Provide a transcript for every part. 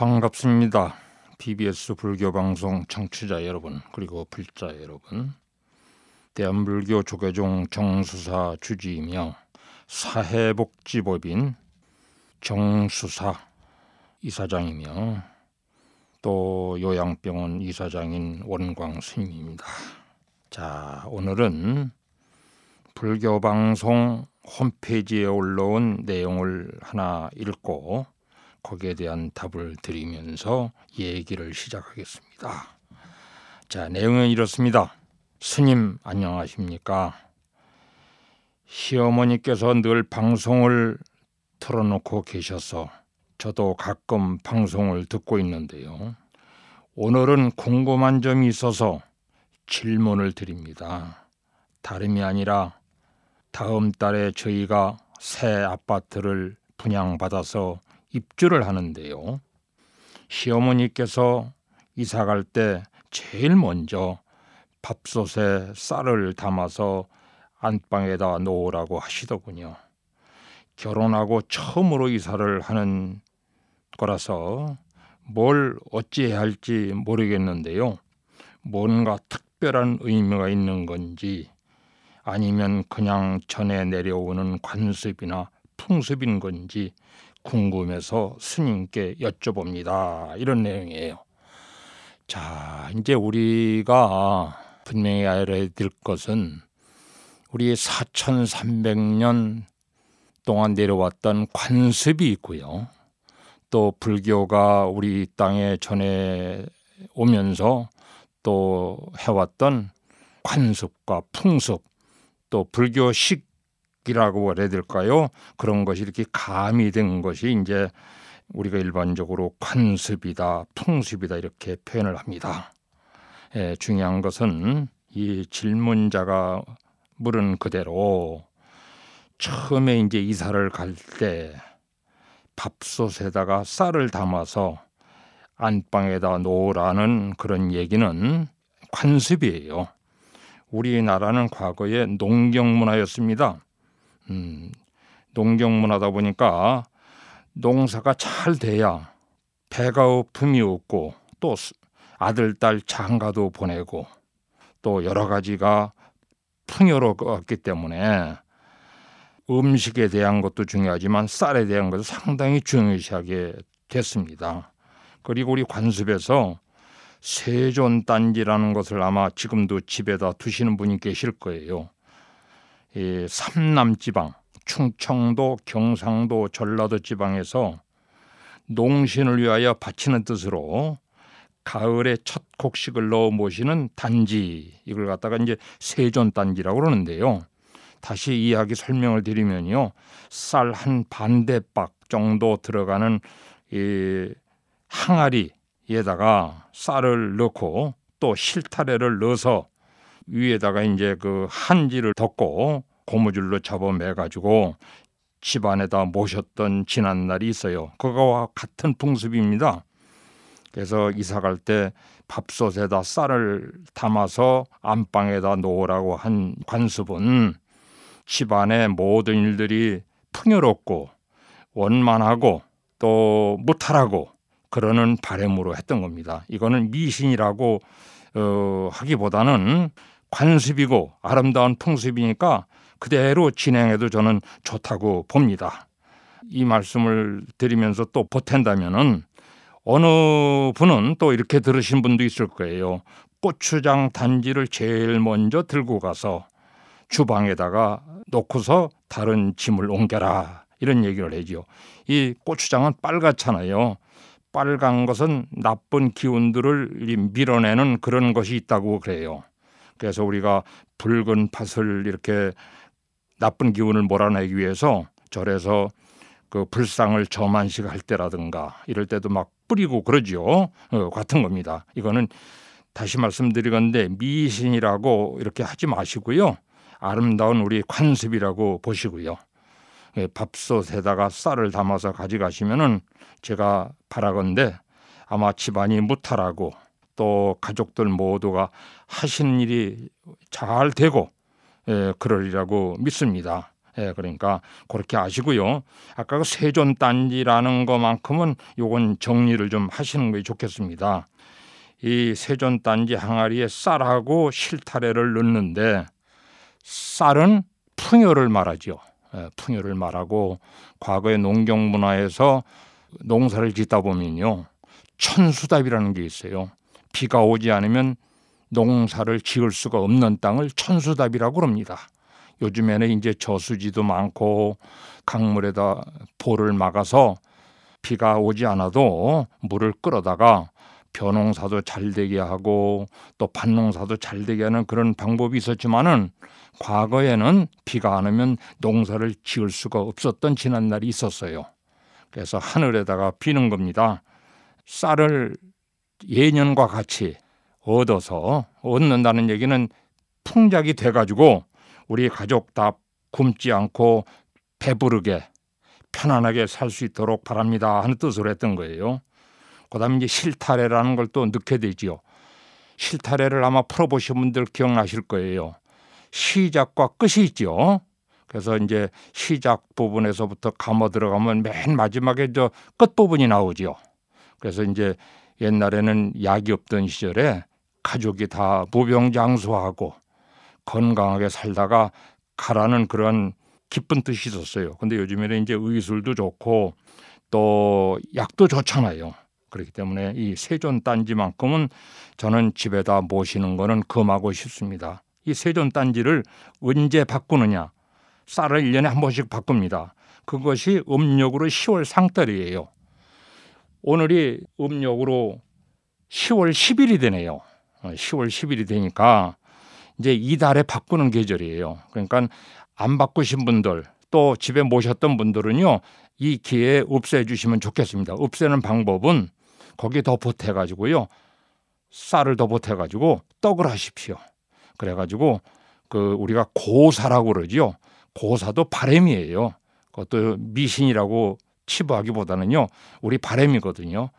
반갑습니다. BBS 불교 방송 청취자 여러분 그리고 불자 여러분 대한불교 조계종 정수사 주지이며 사회복지법인 정수사 이사장이며 또 요양병원 이사장인 원광 스님입니다. 자 오늘은 불교 방송 홈페이지에 올라온 내용을 하나 읽고 거기에 대한 답을 드리면서 얘기를 시작하겠습니다. 자, 내용은 이렇습니다. 스님 안녕하십니까? 시어머니께서 늘 방송을 틀어놓고 계셔서 저도 가끔 방송을 듣고 있는데요. 오늘은 궁금한 점이 있어서 질문을 드립니다. 다름이 아니라 다음 달에 저희가 새 아파트를 분양받아서 입주를 하는데요. 시어머니께서 이사 갈 때 제일 먼저 밥솥에 쌀을 담아서 안방에다 놓으라고 하시더군요. 결혼하고 처음으로 이사를 하는 거라서 뭘 어찌해야 할지 모르겠는데요. 뭔가 특별한 의미가 있는 건지 아니면 그냥 전에 내려오는 관습이나 풍습인 건지 궁금해서 스님께 여쭤봅니다. 이런 내용이에요. 자, 이제 우리가 분명히 알아야 될 것은 우리 4,300년 동안 내려왔던 관습이 있고요. 또 불교가 우리 땅에 전해 오면서 또 해왔던 관습과 풍습 또 불교식 이라고 해야 될까요? 그런 것이 이렇게 가미된 것이 이제 우리가 일반적으로 관습이다, 풍습이다 이렇게 표현을 합니다. 예, 중요한 것은 이 질문자가 물은 그대로 처음에 이제 이사를 갈 때 밥솥에다가 쌀을 담아서 안방에다 놓으라는 그런 얘기는 관습이에요. 우리나라는 과거에 농경문화였습니다. 음, 농경문화다 보니까 농사가 잘 돼야 배가 품이 없고 또 아들 딸 장가도 보내고 또 여러 가지가 풍요로웠기 때문에 음식에 대한 것도 중요하지만 쌀에 대한 것도 상당히 중요시하게 됐습니다. 그리고 우리 관습에서 세존단지라는 것을 아마 지금도 집에다 두시는 분이 계실 거예요. 이 삼남 지방, 충청도, 경상도, 전라도 지방에서 농신을 위하여 바치는 뜻으로 가을에 첫 곡식을 넣어 모시는 단지 이걸 갖다가 이제 세존 단지라고 그러는데요. 다시 이야기 설명을 드리면요. 쌀 한 반대박 정도 들어가는 이 항아리에다가 쌀을 넣고 또 실타래를 넣어서 위에다가 이제 그 한지를 덮고 고무줄로 접어매 가지고 집안에다 모셨던 지난 날이 있어요. 그거와 같은 풍습입니다. 그래서 이사 갈 때 밥솥에다 쌀을 담아서 안방에다 놓으라고 한 관습은 집안의 모든 일들이 풍요롭고 원만하고 또 무탈하고 그러는 바램으로 했던 겁니다. 이거는 미신이라고 어, 하기보다는 관습이고 아름다운 풍습이니까 그대로 진행해도 저는 좋다고 봅니다. 이 말씀을 드리면서 또 보탠다면은 어느 분은 또 이렇게 들으신 분도 있을 거예요. 고추장 단지를 제일 먼저 들고 가서 주방에다가 놓고서 다른 짐을 옮겨라. 이런 얘기를 해지이 고추장은 빨갛잖아요. 빨간 것은 나쁜 기운들을 밀어내는 그런 것이 있다고 그래요. 그래서 우리가 붉은 팥을 이렇게 나쁜 기운을 몰아내기 위해서 절에서 그 불상을 저만식할 때라든가 이럴 때도 막 뿌리고 그러지요. 어, 같은 겁니다. 이거는 다시 말씀드리건데 미신이라고 이렇게 하지 마시고요. 아름다운 우리 관습이라고 보시고요. 예, 밥솥에다가 쌀을 담아서 가져가시면은 제가 바라건데 아마 집안이 무탈하고 또 가족들 모두가 하신 일이 잘 되고 예, 그러리라고 믿습니다. 예, 그러니까 그렇게 아시고요. 아까 그 세존단지라는 것만큼은 요건 정리를 좀 하시는 게 좋겠습니다. 이 세존단지 항아리에 쌀하고 실타래를 넣는데 쌀은 풍요를 말하지 예, 풍요를 말하고 과거의 농경 문화에서 농사를 짓다 보면요. 천수답이라는 게 있어요. 비가 오지 않으면 농사를 지을 수가 없는 땅을 천수답이라고 합니다. 요즘에는 이제 저수지도 많고 강물에다 볼을 막아서 비가 오지 않아도 물을 끌어다가 벼농사도 잘 되게 하고 또 밭농사도 잘 되게 하는 그런 방법이 있었지만은 과거에는 비가 안 오면 농사를 지을 수가 없었던 지난 날이 있었어요. 그래서 하늘에다가 비는 겁니다. 쌀을 예년과 같이 얻어서 얻는다는 얘기는 풍작이 돼가지고 우리 가족 다 굶지 않고 배부르게 편안하게 살 수 있도록 바랍니다 하는 뜻으로 했던 거예요. 그다음에 이제 실타래라는 걸또 넣게 되지요. 실타래를 아마 풀어보신 분들 기억나실 거예요. 시작과 끝이 있죠. 그래서 이제 시작 부분에서부터 감어 들어가면 맨 마지막에 저끝 부분이 나오지요. 그래서 이제 옛날에는 약이 없던 시절에 가족이 다 무병장수하고 건강하게 살다가 가라는 그런 기쁜 뜻이 있었어요. 근데 요즘에는 이제 의술도 좋고 또 약도 좋잖아요. 그렇기 때문에 이 세존 단지만큼은 저는 집에다 모시는 거는 금하고 싶습니다. 이 세존 단지를 언제 바꾸느냐? 쌀을 일년에한 번씩 바꿉니다. 그것이 음력으로 10월 상달이에요. 오늘이 음력으로 10월 10일이 되네요. 10월 어, 10일이 되니까 이제 이달에 바꾸는 계절이에요. 그러니까 안 바꾸신 분들 또 집에 모셨던 분들은요 이 기회에 없애 주시면 좋겠습니다. 없애는 방법은 거기 더 보태 가지고요 쌀을 더 보태 가지고 떡을 하십시오. 그래 가지고 그 우리가 고사라고 그러죠. 고사도 바램이에요. 그것도 미신이라고 치부하기보다는요 우리 바램이거든요.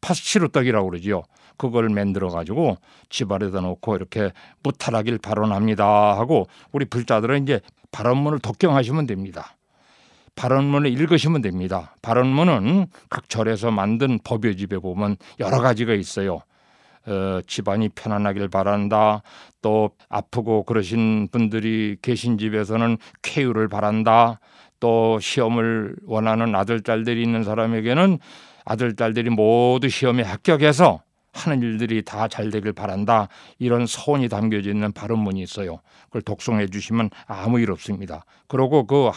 파스치루떡이라고 그러지요. 그걸 만들어 가지고 집안에다 놓고 이렇게 무탈하길 발언합니다 하고 우리 불자들은 이제 발언문을 독경하시면 됩니다. 발언문을 읽으시면 됩니다. 발언문은 각 절에서 만든 법의집에 보면 여러 가지가 있어요. 어, 집안이 편안하길 바란다. 또 아프고 그러신 분들이 계신 집에서는 쾌유를 바란다. 또 시험을 원하는 아들 딸들이 있는 사람에게는 아들 딸들이 모두 시험에 합격해서 하는 일들이 다 잘 되길 바란다 이런 소원이 담겨져 있는 발음문이 있어요. 그걸 독송해 주시면 아무 일 없습니다. 그러고 그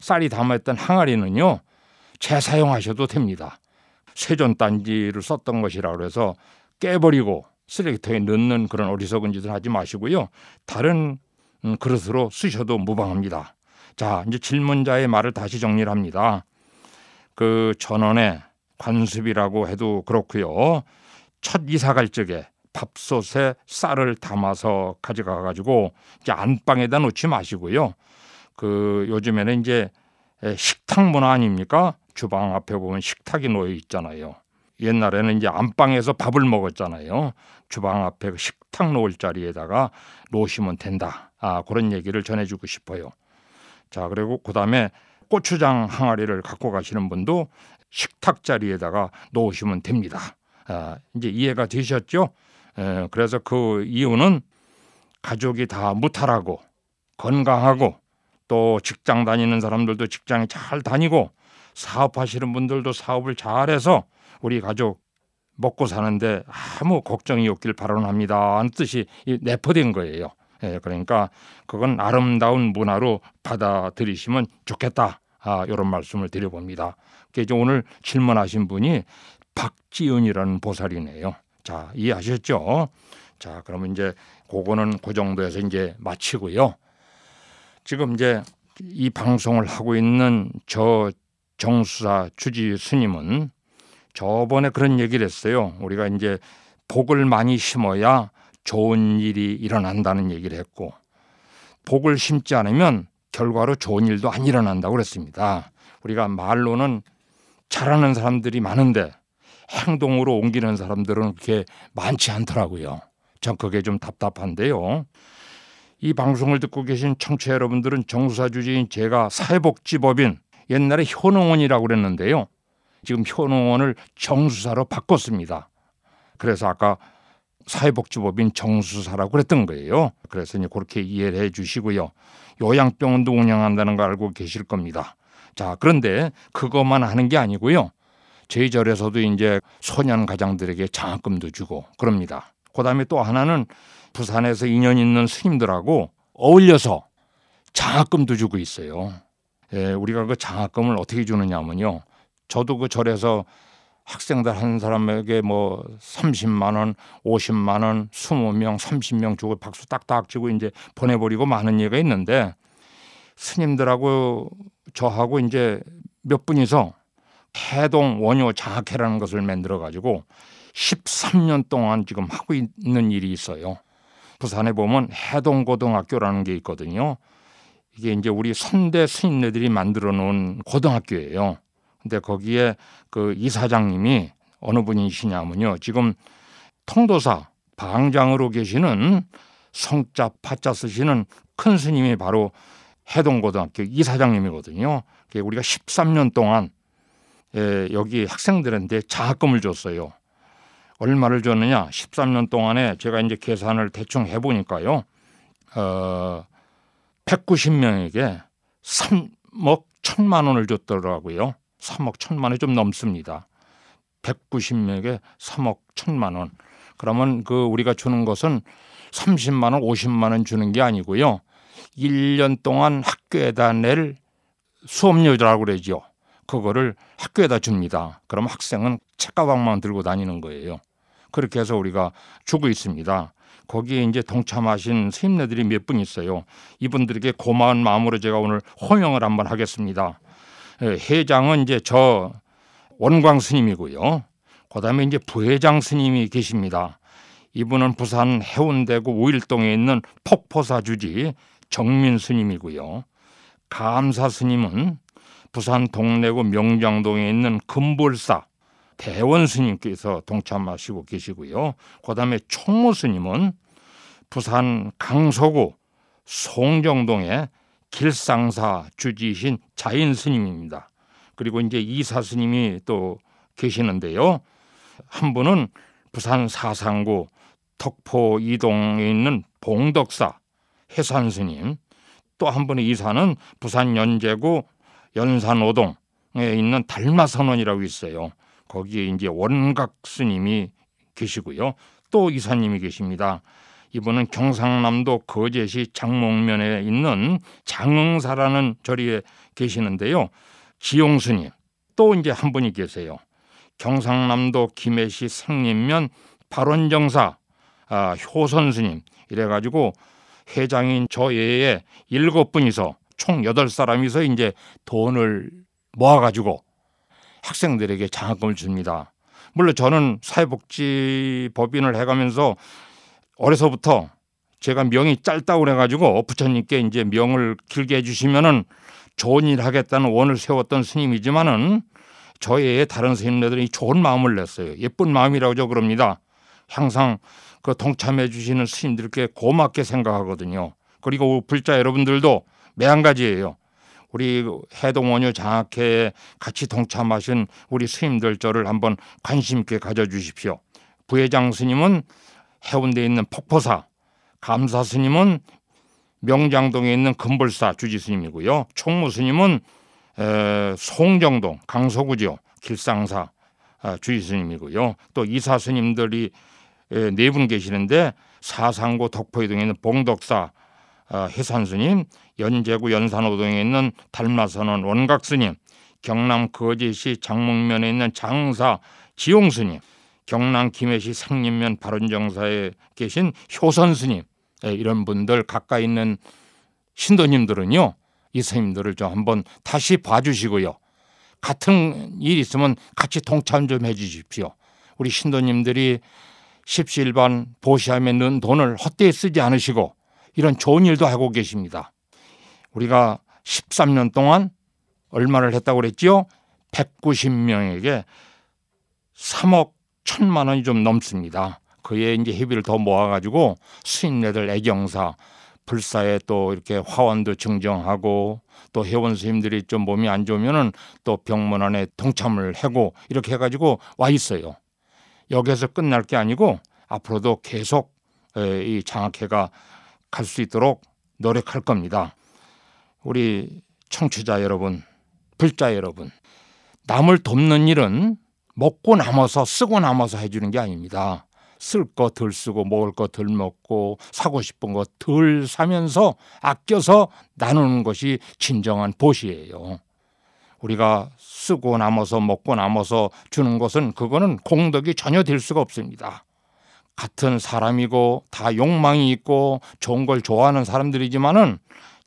쌀이 담아있던 항아리는요 재사용하셔도 됩니다. 세존단지를 썼던 것이라 그래서 깨버리고 쓰레기통에 넣는 그런 어리석은 짓을 하지 마시고요. 다른 음, 그릇으로 쓰셔도 무방합니다. 자, 이제 질문자의 말을 다시 정리를 합니다. 그 전원의 관습이라고 해도 그렇고요. 첫 이사 갈 적에 밥솥에 쌀을 담아서 가져가 가지고 이제 안방에다 놓지 마시고요. 그 요즘에는 이제 식탁 문화 아닙니까? 주방 앞에 보면 식탁이 놓여 있잖아요. 옛날에는 이제 안방에서 밥을 먹었잖아요. 주방 앞에 그 식탁 놓을 자리에다가 놓으시면 된다. 아, 그런 얘기를 전해주고 싶어요. 자 그리고 그다음에 고추장 항아리를 갖고 가시는 분도 식탁 자리에다가 놓으시면 됩니다. 아, 이제 이해가 되셨죠? 에, 그래서 그 이유는 가족이 다 무탈하고 건강하고 또 직장 다니는 사람들도 직장이 잘 다니고 사업하시는 분들도 사업을 잘해서 우리 가족 먹고 사는데 아무 걱정이 없길 바라 합니다. 뜻이 내포된 거예요. 예, 그러니까 그건 아름다운 문화로 받아들이시면 좋겠다. 아, 이런 말씀을 드려봅니다. 그러니까 이제 오늘 질문하신 분이 박지윤이라는 보살이네요. 자, 이해하셨죠? 자, 그러면 이제 그거는 그 정도에서 이제 마치고요. 지금 이제 이 방송을 하고 있는 저 정수사 주지 스님은 저번에 그런 얘기를 했어요. 우리가 이제 복을 많이 심어야 좋은 일이 일어난다는 얘기를 했고 복을 심지 않으면 결과로 좋은 일도 안 일어난다고 그랬습니다. 우리가 말로는 잘하는 사람들이 많은데 행동으로 옮기는 사람들은 그렇게 많지 않더라고요. 전 그게 좀 답답한데요. 이 방송을 듣고 계신 청취자 여러분들은 정수사 주제인 제가 사회복지법인 옛날에 현웅원이라고 그랬는데요. 지금 현웅원을 정수사로 바꿨습니다. 그래서 아까 사회복지법인 정수사라고 그랬던 거예요. 그래서 이제 그렇게 이해를 해 주시고요. 요양병원도 운영한다는 걸 알고 계실 겁니다. 자, 그런데 그것만 하는 게 아니고요. 저희 절에서도 이제 소년 가장들에게 장학금도 주고 그럽니다. 그다음에 또 하나는 부산에서 인연 있는 스님들하고 어울려서 장학금도 주고 있어요. 예, 우리가 그 장학금을 어떻게 주느냐면요. 저도 그 절에서 학생들 한 사람에게 뭐 30만 원, 50만 원, 20명, 30명 주고 박수 딱딱 치고 이제 보내버리고 많은 얘기가 있는데 스님들하고 저하고 이제 몇 분이서 해동 원효 장학회라는 것을 만들어 가지고 13년 동안 지금 하고 있는 일이 있어요. 부산에 보면 해동고등학교라는 게 있거든요. 이게 이제 우리 선대 스님네들이 만들어 놓은 고등학교예요. 근데 거기에 그 이사장님이 어느 분이시냐면요. 지금 통도사 방장으로 계시는 성자 파자 쓰시는 큰 스님이 바로 해동고등학교 이사장님이거든요. 우리가 13년 동안 예, 여기 학생들한테 자학금을 줬어요. 얼마를 줬느냐? 13년 동안에 제가 이제 계산을 대충 해보니까요. 어, 190명에게 3억 1 천만 원을 줬더라고요. 3억 1 천만 원이 좀 넘습니다. 190명에 3억 1 천만 원. 그러면 그 우리가 주는 것은 30만 원, 50만 원 주는 게 아니고요. 1년 동안 학교에다 낼 수업료라고 그러죠. 그거를 학교에다 줍니다. 그럼 학생은 책가방만 들고 다니는 거예요. 그렇게 해서 우리가 주고 있습니다. 거기에 이제 동참하신 선생님네들이몇 분 있어요. 이분들에게 고마운 마음으로 제가 오늘 호명을 한번 하겠습니다. 예, 회장은 이제 저 원광 스님이고요. 그다음에 이제 부회장 스님이 계십니다. 이분은 부산 해운대구 오일동에 있는 폭포사 주지 정민 스님이고요. 감사 스님은 부산 동래구 명장동에 있는 금불사 대원 스님께서 동참하시고 계시고요. 그다음에 총무 스님은 부산 강서구 송정동에 길상사 주지신 자인 스님입니다. 그리고 이제 이사 스님이 또 계시는데요. 한 분은 부산 사상구 덕포 이동에 있는 봉덕사 해산 스님, 또 한 분의 이사는 부산 연제구 연산 오동에 있는 달마 선원이라고 있어요. 거기에 이제 원각 스님이 계시고요. 또 이사님이 계십니다. 이분은 경상남도 거제시 장목면에 있는 장흥사라는 절에 계시는데요. 지용스님 또 이제 한 분이 계세요. 경상남도 김해시 생림면 발원정사 아, 효선스님 이래가지고 회장인 저 예에 일곱 분이서 총 여덟 사람이서 이제 돈을 모아가지고 학생들에게 장학금을 줍니다. 물론 저는 사회복지법인을 해가면서 어려서부터 제가 명이 짧다고 그래가지고 부처님께 이제 명을 길게 해주시면은 좋은 일 하겠다는 원을 세웠던 스님이지만은 저의 다른 스님네들이 좋은 마음을 냈어요. 예쁜 마음이라고 저 그럽니다. 항상 그 동참해 주시는 스님들께 고맙게 생각하거든요. 그리고 그 불자 여러분들도 매한가지예요. 우리 해동원유 장학회에 같이 동참하신 우리 스님들 저를 한번 관심 있게 가져주십시오. 부회장 스님은 해운대에 있는 폭포사, 감사 스님은 명장동에 있는 금불사 주지 스님이고요. 총무 스님은 송정동 강서구지요 길상사 아, 주지 스님이고요. 또 이사 스님들이 네 분 계시는데 사상고 덕포이동에 있는 봉덕사 아, 해산 스님, 연제구 연산호동에 있는 달마선원 원각 스님, 경남 거제시 장목면에 있는 장사 지용 스님, 경남 김해시 상림면 발원정사에 계신 효선 스님 예, 이런 분들 가까이 있는 신도님들은요 이 스님들을 좀 한번 다시 봐주시고요 같은 일 있으면 같이 동참 좀 해주십시오 우리 신도님들이 십시일반 보시함에 넣은 돈을 헛되이 쓰지 않으시고 이런 좋은 일도 하고 계십니다 우리가 13년 동안 얼마를 했다고 그랬지요? 190명에게 3억 천만 원이 좀 넘습니다. 그에 이제 회비를 더 모아가지고 수인네들 애경사 불사에 또 이렇게 화원도 증정하고 또 회원 스님들이 좀 몸이 안 좋으면은 또 병문 안에 동참을 하고 이렇게 해가지고 와 있어요. 여기서 에 끝날 게 아니고 앞으로도 계속 이 장학회가 갈 수 있도록 노력할 겁니다. 우리 청취자 여러분, 불자 여러분, 남을 돕는 일은 먹고 남아서 쓰고 남아서 해주는 게 아닙니다. 쓸 거 덜 쓰고 먹을 거 덜 먹고 사고 싶은 거 덜 사면서 아껴서 나누는 것이 진정한 보시예요. 우리가 쓰고 남아서 먹고 남아서 주는 것은 그거는 공덕이 전혀 될 수가 없습니다. 같은 사람이고 다 욕망이 있고 좋은 걸 좋아하는 사람들이지만은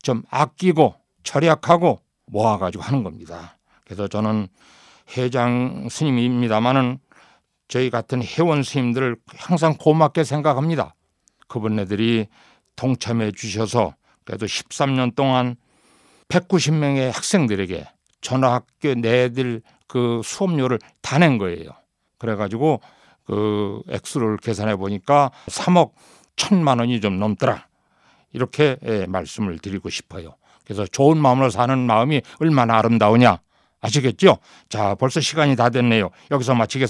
좀 아끼고 절약하고 모아가지고 하는 겁니다. 그래서 저는 회장 스님입니다마는 저희 같은 회원 스님들을 항상 고맙게 생각합니다. 그분네들이 동참해 주셔서 그래도 13년 동안 190명의 학생들에게 전화학교 내들 그 수업료를 다 낸 거예요. 그래가지고 그 액수를 계산해 보니까 3억 천만 원이 좀 넘더라. 이렇게 예, 말씀을 드리고 싶어요. 그래서 좋은 마음으로 사는 마음이 얼마나 아름다우냐. 아시겠죠? 자, 벌써 시간이 다 됐네요. 여기서 마치겠습니다.